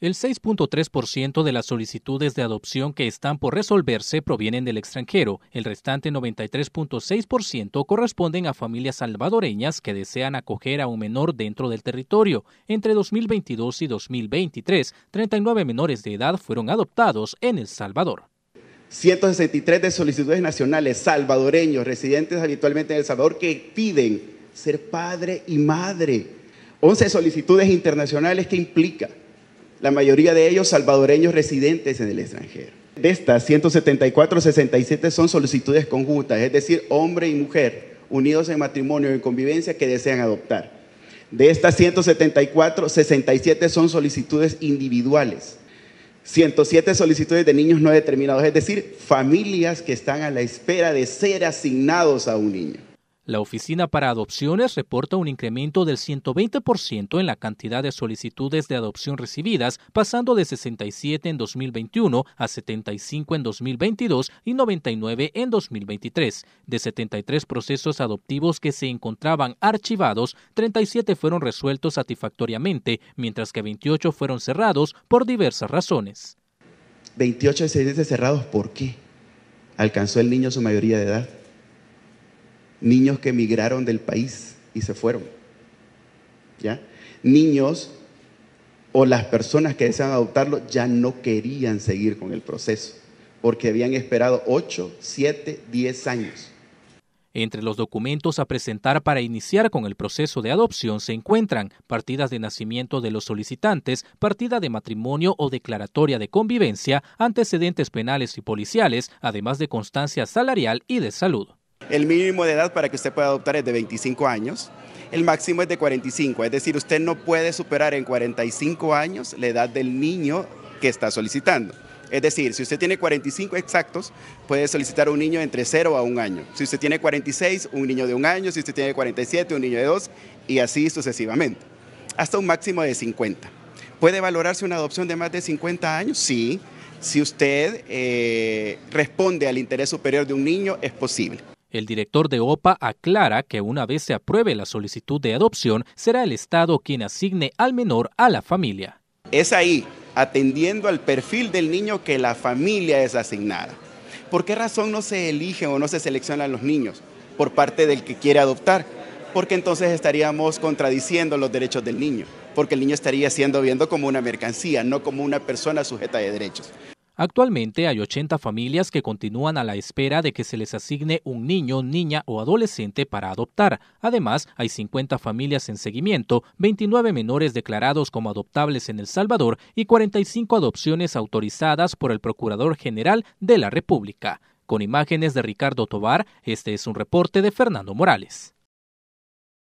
El 6.3% de las solicitudes de adopción que están por resolverse provienen del extranjero. El restante 93.6% corresponden a familias salvadoreñas que desean acoger a un menor dentro del territorio. Entre 2022 y 2023, 39 menores de edad fueron adoptados en El Salvador. 163 de solicitudes nacionales salvadoreños residentes habitualmente en El Salvador que piden ser padre y madre. 11 solicitudes internacionales que implica la mayoría de ellos salvadoreños residentes en el extranjero. De estas, 174, 67 son solicitudes conjuntas, es decir, hombre y mujer unidos en matrimonio y en convivencia que desean adoptar. De estas 174, 67 son solicitudes individuales. 107 solicitudes de niños no determinados, es decir, familias que están a la espera de ser asignados a un niño. La Oficina para Adopciones reporta un incremento del 120% en la cantidad de solicitudes de adopción recibidas, pasando de 67 en 2021 a 75 en 2022 y 99 en 2023. De 73 procesos adoptivos que se encontraban archivados, 37 fueron resueltos satisfactoriamente, mientras que 28 fueron cerrados por diversas razones. 28 expedientes cerrados, ¿por qué? ¿Alcanzó el niño su mayoría de edad? niños que emigraron del país y se fueron. ¿Ya? Niños o las personas que desean adoptarlo ya no querían seguir con el proceso porque habían esperado 8, 7, 10 años. Entre los documentos a presentar para iniciar con el proceso de adopción se encuentran partidas de nacimiento de los solicitantes, partida de matrimonio o declaratoria de convivencia, antecedentes penales y policiales, además de constancia salarial y de salud. El mínimo de edad para que usted pueda adoptar es de 25 años. El máximo es de 45, es decir, usted no puede superar en 45 años la edad del niño que está solicitando. Es decir, si usted tiene 45 exactos, puede solicitar un niño entre 0 a 1 año. Si usted tiene 46, un niño de 1 año. Si usted tiene 47, un niño de 2 y así sucesivamente. Hasta un máximo de 50. ¿Puede valorarse una adopción de más de 50 años? Sí. Si usted eh, responde al interés superior de un niño, es posible. El director de OPA aclara que una vez se apruebe la solicitud de adopción, será el Estado quien asigne al menor a la familia. Es ahí, atendiendo al perfil del niño, que la familia es asignada. ¿Por qué razón no se eligen o no se seleccionan los niños por parte del que quiere adoptar? Porque entonces estaríamos contradiciendo los derechos del niño, porque el niño estaría siendo viendo como una mercancía, no como una persona sujeta de derechos. Actualmente hay 80 familias que continúan a la espera de que se les asigne un niño, niña o adolescente para adoptar. Además, hay 50 familias en seguimiento, 29 menores declarados como adoptables en El Salvador y 45 adopciones autorizadas por el Procurador General de la República. Con imágenes de Ricardo Tovar. este es un reporte de Fernando Morales.